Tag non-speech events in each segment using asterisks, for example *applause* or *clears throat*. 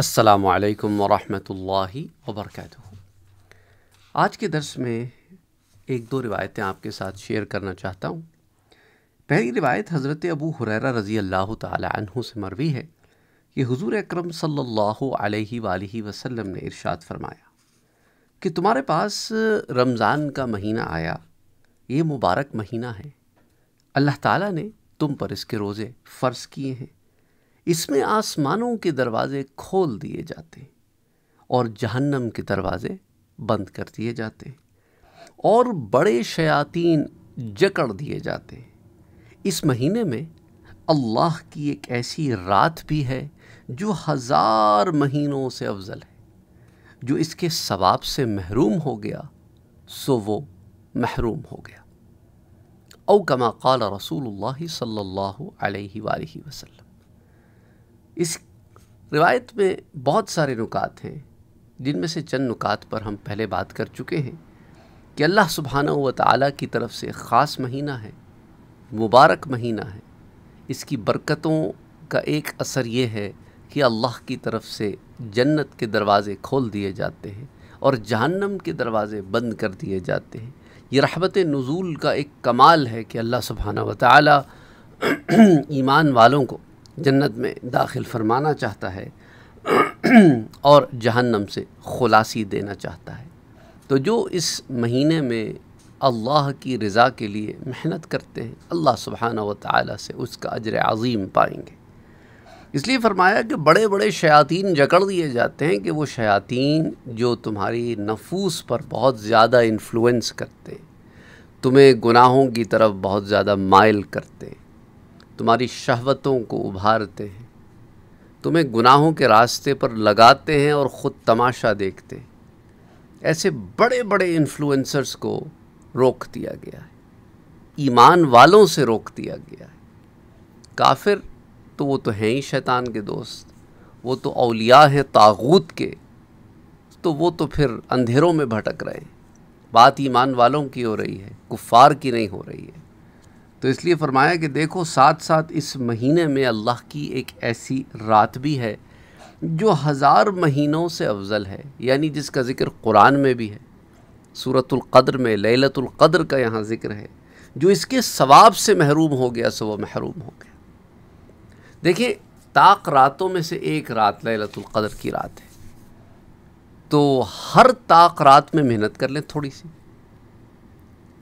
असलकम वरहि वबरक आज के दर्स में एक दो रिवायतें आपके साथ शेयर करना चाहता हूँ पहली रिवायत हज़रत अबू हुररा रज़ी अल्लाह तु से मरवी है कि हुजूर अकरम सल्लल्लाहु अलैहि सल्ला वसल्लम ने इरशाद फरमाया कि तुम्हारे पास रमज़ान का महीना आया ये मुबारक महीना है अल्लाह ताला ने तुम पर इसके रोज़े फ़र्ज़ किए हैं इसमें आसमानों के दरवाज़े खोल दिए जाते और जहन्नम के दरवाज़े बंद कर दिए जाते और बड़े शयातीन जकड़ दिए जाते इस महीने में अल्लाह की एक ऐसी रात भी है जो हज़ार महीनों से अफजल है जो इसके सवाब से महरूम हो गया सो वो महरूम हो गया औ कमा कला रसूल सल्ला वसम इस रिवायत में बहुत सारे नुकात हैं जिनमें से चंद नुकात पर हम पहले बात कर चुके हैं कि अल्लाह सुबहाना व ताली की तरफ से ख़ास महीना है मुबारक महीना है इसकी बरकतों का एक असर ये है कि अल्लाह की तरफ से जन्नत के दरवाज़े खोल दिए जाते हैं और जहन्नम के दरवाज़े बंद कर दिए जाते हैं ये रहबत नज़ूल का एक कमाल है कि अल्लाह सुबहाना व ताली *clears throat* ईमान वालों को जन्नत में दाखिल फरमाना चाहता है *clears throat* और जहन्नम से खुलासी देना चाहता है तो जो इस महीने में अल्लाह की रज़ा के लिए मेहनत करते हैं अल्लाह सुबहाना व ताली से उसका अजर अज़ीम पाएंगे इसलिए फरमाया कि बड़े बड़े शयातीन जकड़ दिए जाते हैं कि वो शयातीन जो तुम्हारी नफूस पर बहुत ज़्यादा इन्फ्लुएंस करते तुम्हें गुनाहों की तरफ बहुत ज़्यादा मायल करते तुम्हारी शहवतों को उभारते हैं तुम्हें गुनाहों के रास्ते पर लगाते हैं और ख़ुद तमाशा देखते हैं ऐसे बड़े बड़े इन्फ्लुएंसर्स को रोक दिया गया है ईमान वालों से रोक दिया गया है काफिर तो वो तो हैं ही शैतान के दोस्त वो तो अलिया हैं तागूत के तो वो तो फिर अंधेरों में भटक रहे हैं बात ईमान वालों की हो रही है कुफ़ार की नहीं हो रही है तो इसलिए फरमाया कि देखो साथ साथ इस महीने में अल्लाह की एक ऐसी रात भी है जो हज़ार महीनों से अफजल है यानी जिसका ज़िक्र कुरान में भी है सूरतुल्क़द्र में ललतुल्क़द्र का यहाँ ज़िक्र है जो इसके सवाब से महरूम हो गया सो वह महरूम हो गया देखिए ताक रातों में से एक रात ललतुल्क़द्र की रात है तो हर ताक रात में मेहनत कर लें थोड़ी सी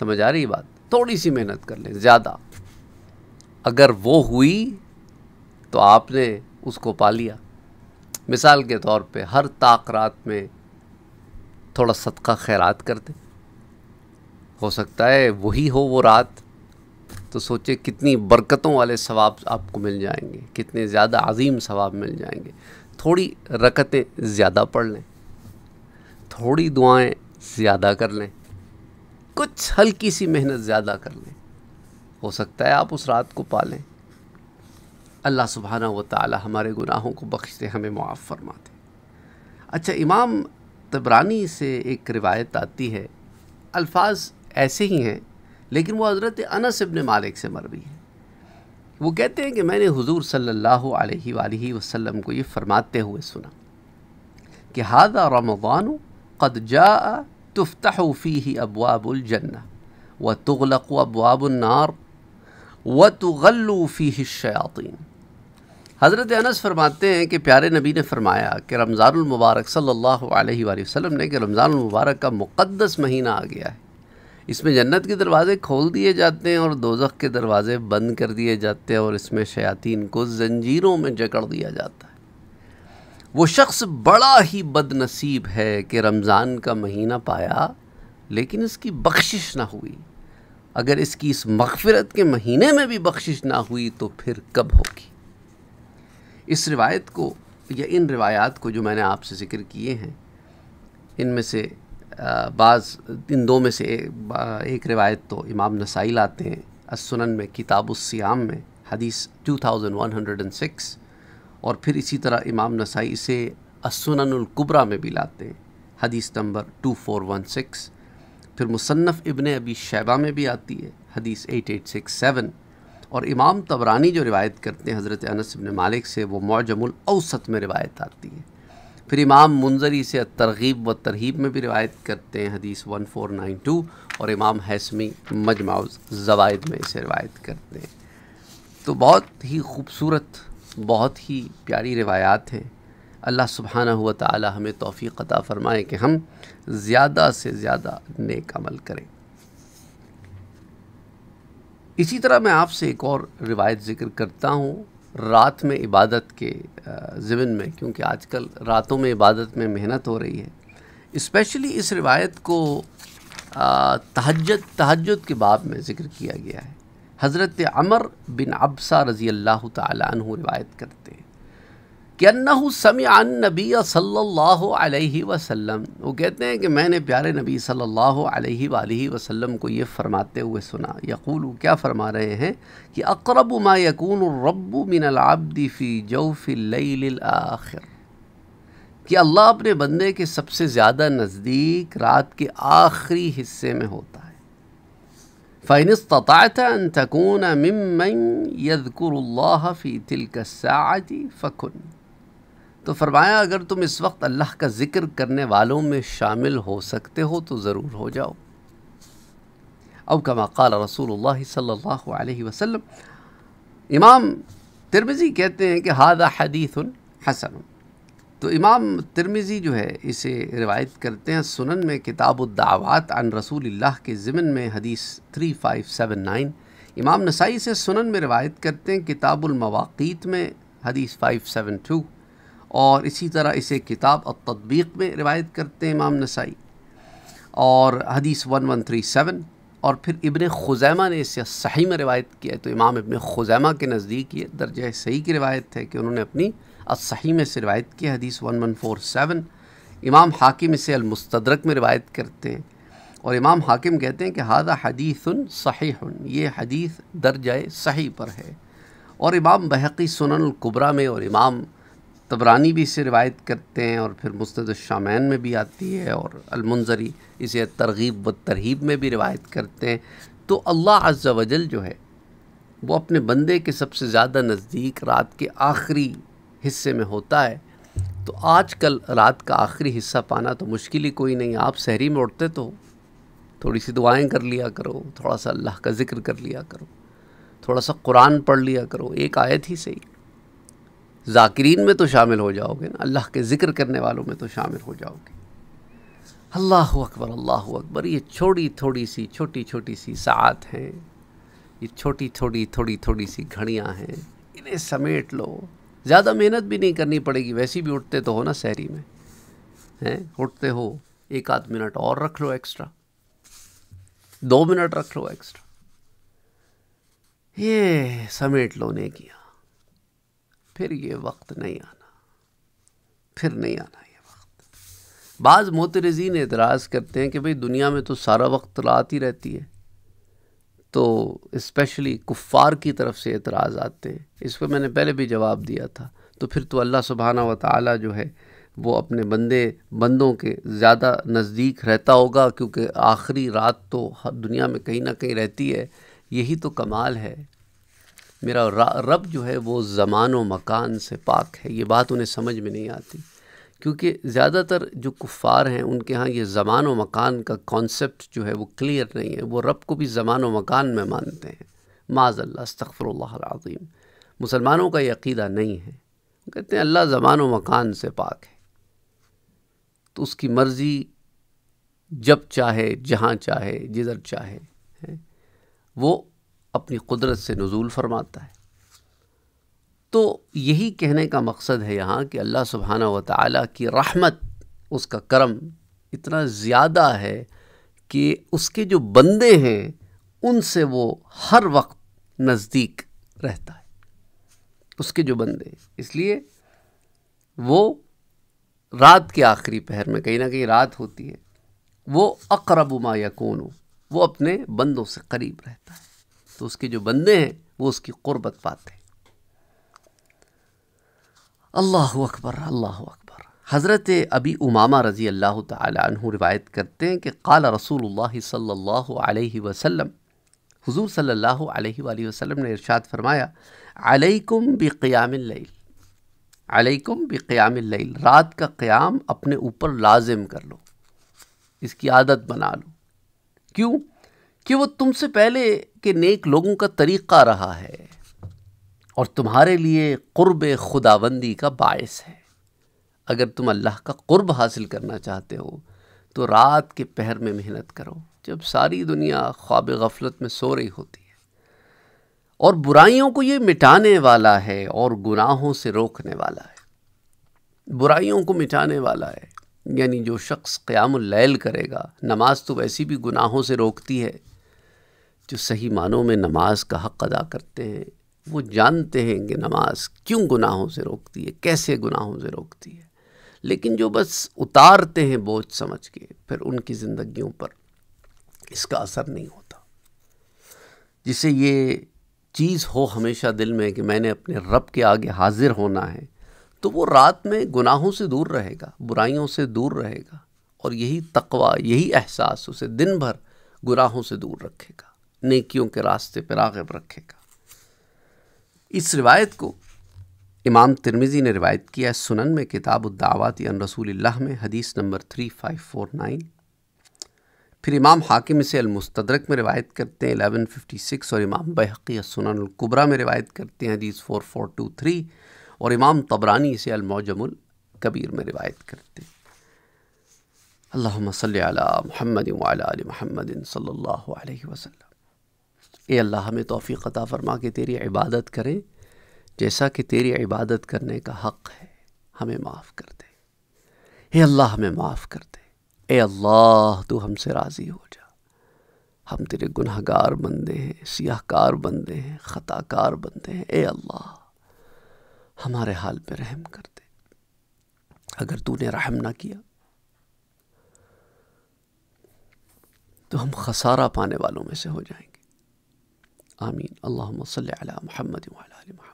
समझ आ रही बात थोड़ी सी मेहनत कर लें ज़्यादा अगर वो हुई तो आपने उसको पा लिया मिसाल के तौर पे हर ताक रात में थोड़ा सदका खैरात कर दें हो सकता है वही हो वो रात तो सोचे कितनी बरकतों वाले सवाब आपको मिल जाएंगे कितने ज़्यादा अजीम सवाब मिल जाएंगे थोड़ी रकतें ज़्यादा पढ़ लें थोड़ी दुआएं ज़्यादा कर लें कुछ हल्की सी मेहनत ज़्यादा कर लें हो सकता है आप उस रात को पालें अल्लाह सुबहाना व ताली हमारे गुनाहों को बख्शते हमें मुआफ़ फरमाते अच्छा इमाम तबरानी से एक रिवायत आती है अल्फाज ऐसे ही हैं लेकिन वो हज़रत अनस इबन मालिक से मरवी है वो कहते हैं कि मैंने हुजूर सल्लल्लाहु अलैहि वालैहि वसल्लम को ये फरमाते हुए सुना कि हादा रमज़ान कद जा तुफ्तह फ़ी अबवाबुलजन्ना व तगलक अबवाबुलनार व तगल्लू फ़ी शयातीन हज़रत अनस फरमाते हैं कि प्यारे नबी ने फरमाया कि रमज़ानमबारक सल्लल्लाहु अलैहि वसल्लम ने कि रमज़ानमबारक का मुक़दस महीना आ गया है इसमें जन्नत के दरवाज़े खोल दिए जाते हैं और दोजख के दरवाज़े बंद कर दिए जाते हैं और इसमें शयातीन को जंजीरों में जकड़ दिया जाता है वो शख्स बड़ा ही बदनसीब है कि रमज़ान का महीना पाया लेकिन इसकी बख्शिश ना हुई अगर इसकी इस मगफरत के महीने में भी बख्शिश ना हुई तो फिर कब होगी इस रिवायत को या इन रिवायात को जो मैंने आपसे ज़िक्र किए हैं इनमें से बाज़ इन दो में से एक रिवायत तो इमाम नसाई लाते हैं असुनन में किताब में हदीस 2106 और फिर इसी तरह इमाम नसाई इसे असुनकुबरा में भी लाते हैं हदीस number two four one six फिर मुसन्फ़ इबन अबी शैबा में भी आती है हदीस एट एट सिक्स सेवन और इमाम तबरानी जो रिवायत करते हैं हज़रत अनस इबन मालिक से वो मौजमुल औसत में रिवायत आती है फिर इमाम मुंजरी से तरगीब व तरहीब में भी रिवायत करते हैं हदीस वन फोर नाइन टू और इमाम हैसमी मजमाउज़ जवायद में इसे रिवायत करते हैं तो बहुत ही खूबसूरत बहुत ही प्यारी रिवायात है अल्लाह सुबहाना हुआ ताली हमें तोफ़ी अता फ़रमाए कि हम ज़्यादा से ज़्यादा नेक अमल करें इसी तरह मैं आपसे एक और रिवायत ज़िक्र करता हूँ रात में इबादत के ज़िमन में क्योंकि आजकल रातों में इबादत में मेहनत हो रही है स्पेशली इस रिवायत को तहजद तहजद के बाब में ज़िक्र किया गया है हज़रत अमर बिन अब्सा रज़ी अल्लाह तु रिवायत करते हैं कि अन्ना समबी अन वसम वो कहते हैं कि मैंने प्यारे नबी सल्लल्लाहु वसम को ये फरमाते हुए सुना यकूल क्या फरमा रहे हैं कि अकरब मा यकून रब्बु मिन आबदी फ़ी आखिर कि अल्लाह अपने बंदे के सबसे ज़्यादा नज़दीक रात के आखिरी हिस्से में होता है فإن استطعت أن تكون ممن يذكر الله في تلك الساعة فكن तो फरमाया अगर तुम इस वक्त अल्लाह का ज़िक्र करने वालों में शामिल हो सकते हो तो ज़रूर हो जाओ अब कमा काल रसूल सल्लल्लाहु अलैहि वसल्लम इमाम तिरमिज़ी कहते हैं कि हादा हदीथ हसन तो इमाम तिरमिज़ी जो है इसे रिवायत करते हैं सुनन में दावत अन रसूल के ज़िमन में हदीस 3579 इमाम नसाई से सुनन में रिवायत करते हैं किताबुलमवाक़ीत में हदीस 572 और इसी तरह इसे किताब और तदबीक में रिवायत करते हैं इमाम नसाई और हदीस 1137 और फिर इबन खुजैमा ने इसे सही में रिवायत किया है तो इमाम इबन खुजैमा के नज़दीक ये दर्ज सही की रिवायत है कि उन्होंने अपनी असही में से रिवायत की हदीस वन वन फोर सेवन इमाम हाकिम इसे अलमस्तरक में रिवायत करते हैं और इमाम हाकिम कहते हैं कि हादा हदीसन सही ये हदीस दर्ज सही पर है और इमाम बहकी सुनकुबरा में और इमाम तबरानी भी इसे रिवायत करते हैं और फिर मुस्त शामैन में भी आती है और अलमंजरी इसे तरगीब व तरहीब में भी रिवायत करते हैं तो अल्लाह अज्जा वजल जो है वो अपने बंदे के सबसे ज़्यादा नज़दीक रात के आखिरी हिस्से में होता है तो आज कल रात का आखिरी हिस्सा पाना तो मुश्किल ही कोई नहीं आप शहरी में उठते तो थोड़ी सी दुआएं कर लिया करो थोड़ा सा अल्लाह का ज़िक्र कर लिया करो थोड़ा सा कुरान पढ़ लिया करो एक आयत ही सही ज़ाकिरीन में तो शामिल हो जाओगे ना अल्लाह के ज़िक्र करने वालों में तो शामिल हो जाओगे अल्लाह अकबर अल्लाह अकबर ये छोटी थोड़ी सी छोटी छोटी सी सात हैं ये छोटी थोड़ी थोड़ी थोड़ी सी घड़ियाँ हैं इन्हें समेट लो ज़्यादा मेहनत भी नहीं करनी पड़ेगी वैसे भी उठते तो हो ना शहरी में हैं उठते हो एक आध मिनट और रख लो एक्स्ट्रा दो मिनट रख लो एक्स्ट्रा ये समेट लो ने किया फिर ये वक्त नहीं आना फिर नहीं आना ये वक्त बाज़ मोतरजीन एतराज़ करते हैं कि भाई दुनिया में तो सारा वक्त रात ही रहती है तो इस्पेशली कुफ़ार की तरफ से एतराज़ आते इस पर मैंने पहले भी जवाब दिया था तो फिर तो अल्लाह सुबहाना व ताली जो है वो अपने बंदे बंदों के ज़्यादा नज़दीक रहता होगा क्योंकि आखिरी रात तो हर दुनिया में कहीं ना कहीं रहती है यही तो कमाल है मेरा रब जो है वो ज़मान व मकान से पाक है ये बात उन्हें समझ में नहीं आती क्योंकि ज़्यादातर जो कुफ़ार हैं उनके यहाँ ये ज़मान व मकान का कॉन्सेप्ट जो है वो क्लियर नहीं है वो रब को भी ज़मान व मकान में मानते हैं माजल्ला अस्तफ़रल्लाज़ीम मुसलमानों का यकीदा नहीं है कहते हैं अल्लाह ज़मान व मकान से पाक है तो उसकी मर्ज़ी जब चाहे जहाँ चाहे जिधर चाहे है वो अपनी कुदरत से नज़ूल फरमाता है तो यही कहने का मकसद है यहाँ कि अल्लाह सुबहाना व ताली की रहमत उसका करम इतना ज़्यादा है कि उसके जो बंदे हैं उनसे वो हर वक्त नज़दीक रहता है उसके जो बंदे इसलिए वो रात के आखिरी पहर में कहीं ना कहीं रात होती है वो अकरब मा यकून वो अपने बंदों से करीब रहता है तो उसके जो बंदे हैं वो उसकी क़ुरबत पाते हैं अल्लाह अकबर अल्लाह अकबर हज़रत अबी उमामा रज़ी अल्लाह तहु रिवायत करते हैं कि काला रसूल सल्ला वसम हज़ूर सल्ला वसम ने इरशाद फरमाया अलैकुम बिक़याम अलैकुम रात का क्याम अपने ऊपर लाजिम कर लो इसकी आदत बना लो क्यों कि वो तुमसे पहले के नेक लोगों का तरीक़ा रहा है और तुम्हारे लिए क़ुरब खुदाबंदी का बायस है अगर तुम अल्लाह का क़ुरब हासिल करना चाहते हो तो रात के पहर में मेहनत करो जब सारी दुनिया ख्वाब गफलत में सो रही होती है और बुराइयों को ये मिटाने वाला है और गुनाहों से रोकने वाला है बुराइयों को मिटाने वाला है यानी जो शख्स क़यामल करेगा नमाज तो वैसी भी गुनाहों से रोकती है जो सही मानों में नमाज का हक़ अदा करते हैं वो जानते हैं कि नमाज क्यों गुनाहों से रोकती है कैसे गुनाहों से रोकती है लेकिन जो बस उतारते हैं बोझ समझ के फिर उनकी ज़िंदगियों पर इसका असर नहीं होता जिसे ये चीज़ हो हमेशा दिल में कि मैंने अपने रब के आगे हाजिर होना है तो वो रात में गुनाहों से दूर रहेगा बुराइयों से दूर रहेगा और यही तकवा यही एहसास उसे दिन भर गुनाहों से दूर रखेगा नेकियों के रास्ते पर रागब रखेगा इस रिवायत को इमाम तिरमिज़ी ने रिवायत किया है सुनन में किताब दावत अन रसूल में हदीस number three five four nine फिर इमाम हाकिम इसे अलमस्तरक में रिवायत करते हैं एलेवन फिफ्टी सिक्स और इमाम बहकी सुननकुबरा में रिवायत करते हैं हदीस फोर फोर टू थ्री और इमाम तबरानी इसे अलमौजमुल कबीर में रिवायत करते हैं अल्लाह सल महमद सल्ला वसलम ए अल्लाह हमें तोफ़ी अता फ़रमा के तेरी इबादत करें जैसा कि तेरी इबादत करने का हक़ है हमें माफ़ कर दे अल्लाह हमें माफ़ कर दे ए अल्लाह तू हमसे राज़ी हो जा हम तेरे गुनहगार बंदे हैं सियाहकार बंदे हैं ख़ताकार बंदे हैं ए अल्लाह हमारे हाल पर रहम कर दे अगर तूने रहम ना किया तो हम खसारा पाने वालों में से हो जाएंगे آمين اللهم صل على محمد وعلى آل محمد